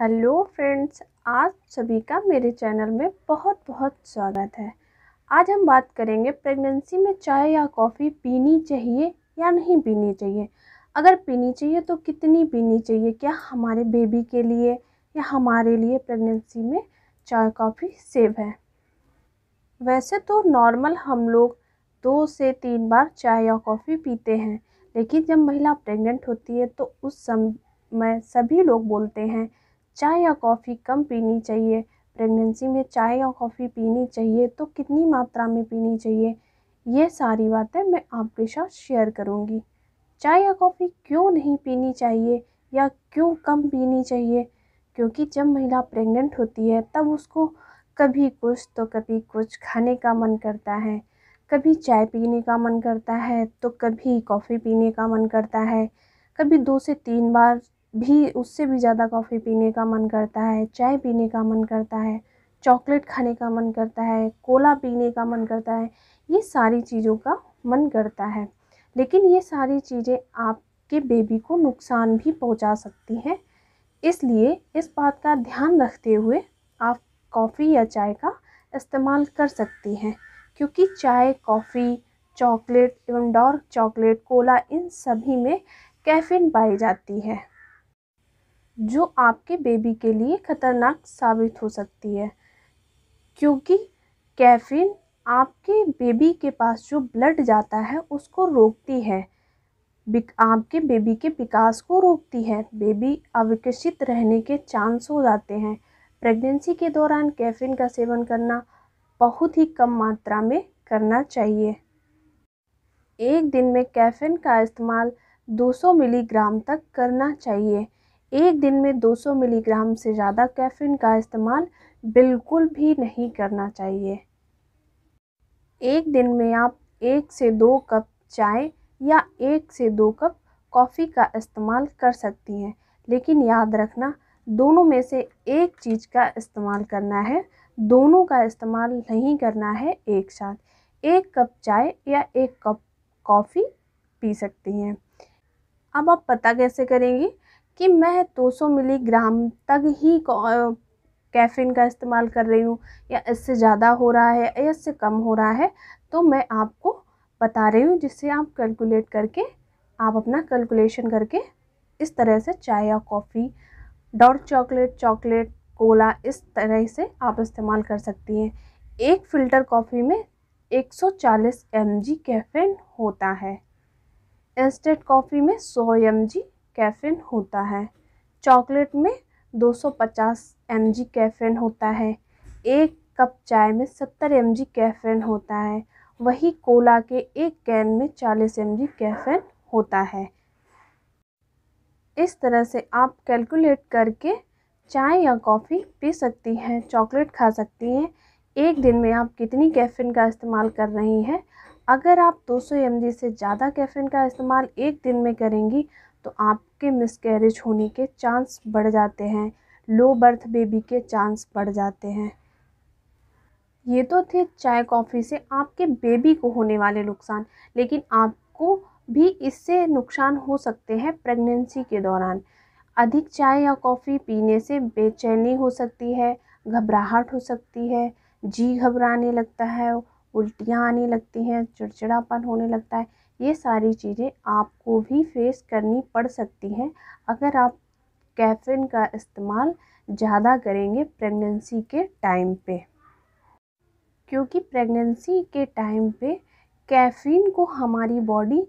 hello friends आज सभी का मेरे चैनल में बहुत बहुत स्वागत है आज हम बात करेंगे प्रेगनेंसी में चाय या कॉफ़ी पीनी चाहिए या नहीं पीनी चाहिए अगर पीनी चाहिए तो कितनी पीनी चाहिए क्या हमारे बेबी के लिए या हमारे लिए प्रेगनेंसी में चाय कॉफ़ी सेव है वैसे तो नॉर्मल हम लोग दो से तीन बार चाय या कॉफ़ी पीते हैं लेकिन जब महिला प्रेग्नेंट होती है तो उस समय सभी लोग बोलते हैं चाय या कॉफ़ी कम पीनी चाहिए प्रेगनेंसी में चाय या कॉफ़ी पीनी चाहिए तो कितनी मात्रा में पीनी चाहिए ये सारी बातें मैं आपके साथ शेयर करूँगी चाय या कॉफ़ी क्यों नहीं पीनी चाहिए या क्यों कम पीनी चाहिए क्योंकि जब महिला प्रेग्नेंट होती है तब उसको कभी कुछ तो कभी कुछ खाने का मन करता है कभी चाय पीने का मन करता है तो कभी कॉफ़ी पीने का मन करता है कभी दो से तीन बार भी उससे भी ज़्यादा कॉफ़ी पीने का मन करता है चाय पीने का मन करता है चॉकलेट खाने का मन करता है कोला पीने का मन करता है ये सारी चीज़ों का मन करता है लेकिन ये सारी चीज़ें आपके बेबी को नुकसान भी पहुंचा सकती हैं इसलिए इस बात का ध्यान रखते हुए आप कॉफ़ी या चाय का इस्तेमाल कर सकती हैं क्योंकि चाय कॉफ़ी चॉकलेट एवं डार्क चॉकलेट कोला इन सभी में कैफीन पाई जाती है जो आपके बेबी के लिए ख़तरनाक साबित हो सकती है क्योंकि कैफ़ीन आपके बेबी के पास जो ब्लड जाता है उसको रोकती है आपके बेबी के विकास को रोकती है बेबी अविकसित रहने के चांस हो जाते हैं प्रेगनेंसी के दौरान कैफीन का सेवन करना बहुत ही कम मात्रा में करना चाहिए एक दिन में कैफीन का इस्तेमाल 200 मिलीग्राम तक करना चाहिए एक दिन में 200 मिलीग्राम से ज़्यादा कैफीन का इस्तेमाल बिल्कुल भी नहीं करना चाहिए एक दिन में आप एक से दो कप चाय या एक से दो कप कॉफ़ी का इस्तेमाल कर सकती हैं लेकिन याद रखना दोनों में से एक चीज़ का इस्तेमाल करना है दोनों का इस्तेमाल नहीं करना है एक साथ एक कप चाय या एक कप कॉफ़ी पी सकती हैं अब आप पता कैसे करेंगी कि मैं 200 मिलीग्राम तक ही कैफ़ीन का इस्तेमाल कर रही हूँ या इससे ज़्यादा हो रहा है या इससे कम हो रहा है तो मैं आपको बता रही हूँ जिससे आप कैलकुलेट करके आप अपना कैलकुलेशन करके इस तरह से चाय या coffee dot chocolate chocolate cola इस तरह से आप इस्तेमाल कर सकती हैं एक फ़िल्टर कॉफ़ी में 140 सौ कैफ़ीन होता है इंस्टेंट कॉफ़ी में 100 जी कैफ़ीन होता है चॉकलेट में 250 mg कैफ़ीन होता है एक कप चाय में 70 mg कैफ़ीन होता है वही कोला के एक कैन में 40 mg कैफ़ीन होता है इस तरह से आप कैलकुलेट करके चाय या कॉफ़ी पी सकती हैं चॉकलेट खा सकती हैं एक दिन में आप कितनी कैफ़ीन का इस्तेमाल कर रही हैं अगर आप 200 एम से ज़्यादा कैफीन का इस्तेमाल एक दिन में करेंगी तो आपके मिसकैरेज होने के चांस बढ़ जाते हैं लो बर्थ बेबी के चांस बढ़ जाते हैं ये तो थे चाय कॉफ़ी से आपके बेबी को होने वाले नुकसान लेकिन आपको भी इससे नुकसान हो सकते हैं प्रेगनेंसी के दौरान अधिक चाय या कॉफ़ी पीने से बेचैनी हो सकती है घबराहट हो सकती है जी घबराने लगता है उल्टियाँ आने लगती हैं चिड़चिड़ापन होने लगता है ये सारी चीज़ें आपको भी फेस करनी पड़ सकती हैं अगर आप कैफ़िन का इस्तेमाल ज़्यादा करेंगे प्रेगनेंसी के टाइम पे क्योंकि प्रेगनेंसी के टाइम पे कैफ़ीन को हमारी बॉडी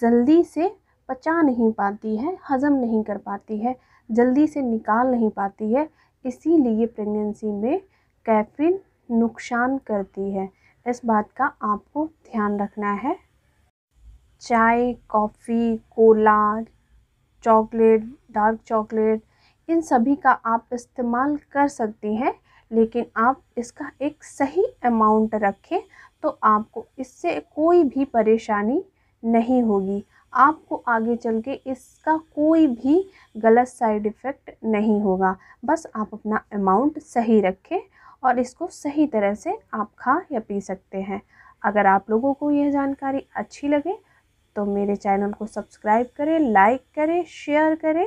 जल्दी से पचा नहीं पाती है हज़म नहीं कर पाती है जल्दी से निकाल नहीं पाती है इसीलिए प्रेगनेंसी में कैफ़ीन नुकसान करती है इस बात का आपको ध्यान रखना है चाय coffee cola chocolate dark chocolate इन सभी का आप इस्तेमाल कर सकती हैं लेकिन आप इसका एक सही अमाउंट रखें तो आपको इससे कोई भी परेशानी नहीं होगी आपको आगे चल के इसका कोई भी गलत साइड इफ़ेक्ट नहीं होगा बस आप अपना अमाउंट सही रखें और इसको सही तरह से आप खा या पी सकते हैं अगर आप लोगों को यह जानकारी अच्छी लगे तो मेरे चैनल को सब्सक्राइब करें लाइक करें शेयर करें